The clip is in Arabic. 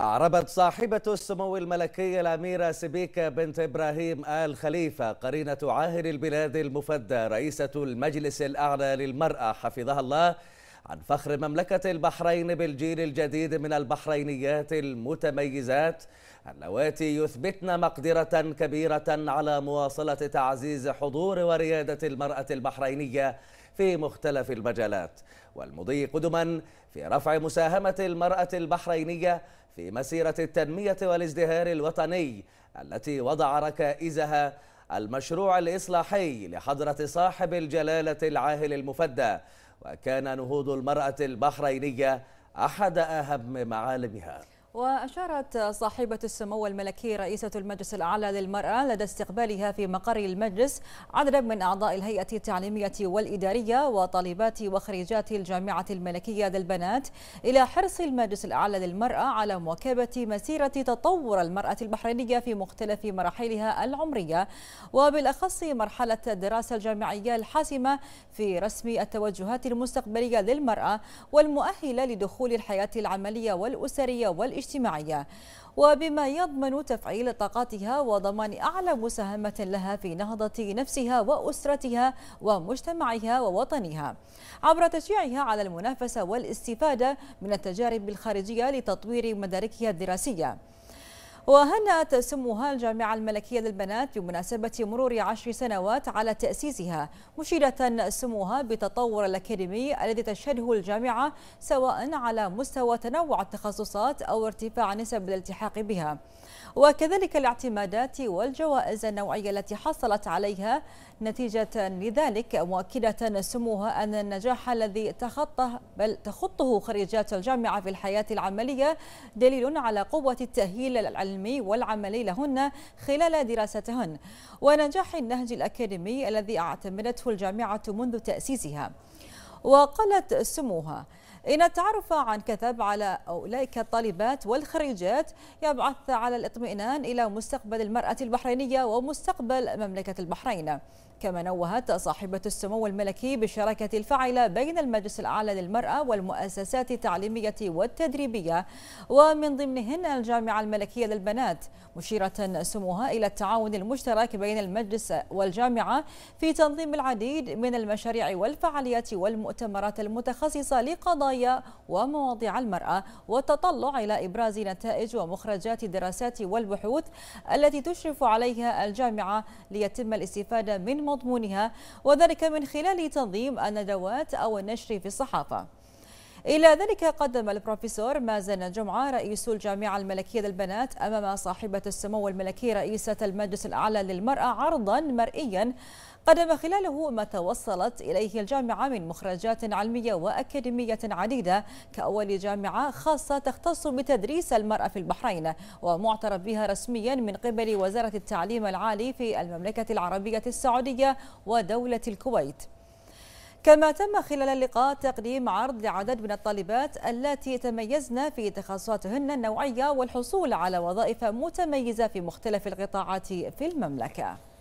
أعربت صاحبة السمو الملكي الأميرة سبيكة بنت إبراهيم آل خليفة قرينة عاهر البلاد المفدى رئيسة المجلس الأعلى للمرأة حفظها الله عن فخر مملكة البحرين بالجيل الجديد من البحرينيات المتميزات اللواتي يثبتن مقدرة كبيرة على مواصلة تعزيز حضور وريادة المرأة البحرينية في مختلف المجالات والمضي قدما في رفع مساهمة المرأة البحرينية في مسيرة التنمية والازدهار الوطني التي وضع ركائزها المشروع الإصلاحي لحضرة صاحب الجلالة العاهل المفدى وكان نهوض المرأة البحرينية أحد أهم معالمها وأشارت صاحبة السمو الملكي رئيسة المجلس الأعلى للمرأة لدى استقبالها في مقر المجلس عددا من أعضاء الهيئة التعليمية والإدارية وطالبات وخريجات الجامعة الملكية للبنات إلى حرص المجلس الأعلى للمرأة على مواكبة مسيرة تطور المرأة البحرينية في مختلف مراحلها العمرية وبالأخص مرحلة الدراسة الجامعية الحاسمة في رسم التوجهات المستقبلية للمرأة والمؤهلة لدخول الحياة العملية والأسرية والإجتماعية الاجتماعية وبما يضمن تفعيل طاقاتها وضمان أعلى مساهمة لها في نهضة نفسها وأسرتها ومجتمعها ووطنها عبر تشجيعها على المنافسة والاستفادة من التجارب الخارجية لتطوير مداركها الدراسية وهنأت سموها الجامعة الملكية للبنات بمناسبة مرور عشر سنوات على تأسيسها مشيرة سموها بتطور الأكاديمي الذي تشهده الجامعة سواء على مستوى تنوع التخصصات أو ارتفاع نسب الالتحاق بها وكذلك الاعتمادات والجوائز النوعية التي حصلت عليها نتيجة لذلك مؤكدة سموها أن النجاح الذي تخطه بل تخطه خريجات الجامعة في الحياة العملية دليل على قوة التأهيل العلمي العلمي والعملي لهن خلال دراستهن ونجاح النهج الأكاديمي الذي اعتمدته الجامعة منذ تأسيسها وقالت سموها إن التعرف عن كثب على أولئك الطالبات والخريجات يبعث على الاطمئنان إلى مستقبل المرأة البحرينية ومستقبل مملكة البحرين كما نوهت صاحبة السمو الملكي بالشراكة الفاعلة بين المجلس الأعلى للمرأة والمؤسسات التعليمية والتدريبية ومن ضمنهن الجامعة الملكية للبنات مشيرة سموها إلى التعاون المشترك بين المجلس والجامعة في تنظيم العديد من المشاريع والفعاليات والمؤتمرات المتخصصة لقضايا القضايا ومواضيع المرأة والتطلع إلى إبراز نتائج ومخرجات الدراسات والبحوث التي تشرف عليها الجامعة ليتم الاستفادة من مضمونها وذلك من خلال تنظيم الندوات أو النشر في الصحافة إلى ذلك قدم البروفيسور مازن جمعة رئيس الجامعة الملكية للبنات أمام صاحبة السمو الملكي رئيسة المجلس الأعلى للمرأة عرضا مرئيا قدم خلاله ما توصلت إليه الجامعة من مخرجات علمية وأكاديمية عديدة كأول جامعة خاصة تختص بتدريس المرأة في البحرين ومعترف بها رسميا من قبل وزارة التعليم العالي في المملكة العربية السعودية ودولة الكويت كما تم خلال اللقاء تقديم عرض لعدد من الطالبات التي تميزن في تخصصاتهن النوعية والحصول على وظائف متميزة في مختلف القطاعات في المملكة